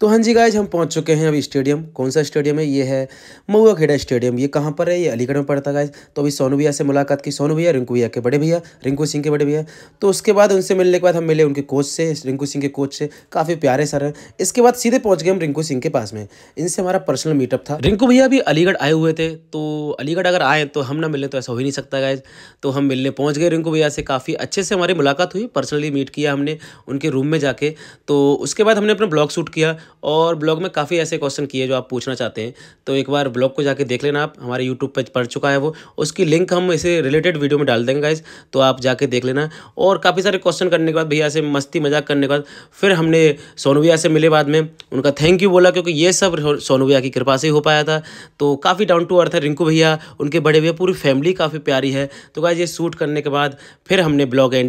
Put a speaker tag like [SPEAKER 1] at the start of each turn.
[SPEAKER 1] तो हाँ जी गाइज हम पहुंच चुके हैं अभी स्टेडियम कौन सा स्टेडियम है ये है मऊआ खेड़ा स्टेडियम ये कहाँ पर है ये अलीगढ़ में पड़ता गाइज तो अभी सोनू भैया से मुलाकात की सोनू भैया रिंकू भैया के बड़े भैया रिंकू सिंह के बड़े भैया तो उसके बाद उनसे मिलने के बाद हम मिले उनके कोच से रिंकू सिंह के कोच से काफ़ी प्यारे सर हैं इसके बाद सीधे पहुँच गए हम रिंकू सिंह के पास में इनसे हमारा पर्सनल मीटअप था रिंकू भैया भी अलीगढ़ आए हुए थे तो अलीगढ़ अगर आए तो हम ना मिले तो ऐसा हो ही नहीं सकता गाइज तो हम मिलने पहुँच गए रिंकू भैया से काफ़ी अच्छे से हमारी मुलाकात हुई पर्सनली मीट किया हमने उनके रूम में जाके तो उसके बाद हमने अपना ब्लॉग शूट किया और ब्लॉग में काफ़ी ऐसे क्वेश्चन किए जो आप पूछना चाहते हैं तो एक बार ब्लॉग को जाके देख लेना आप हमारे यूट्यूब पर पढ़ चुका है वो उसकी लिंक हम इसे रिलेटेड वीडियो में डाल देंगे गाइज तो आप जाके देख लेना और काफ़ी सारे क्वेश्चन करने के बाद भैया से मस्ती मजाक करने के बाद फिर हमने सोनू भैया से मिले बाद में उनका थैंक यू बोला क्योंकि ये सब सोनू भैया की कृपा से हो पाया था तो काफ़ी डाउन टू अर्थ है रिंकू भैया उनके बड़े भैया पूरी फैमिली काफ़ी प्यारी है तो गाइज ये शूट करने के बाद फिर हमने ब्लॉग एंड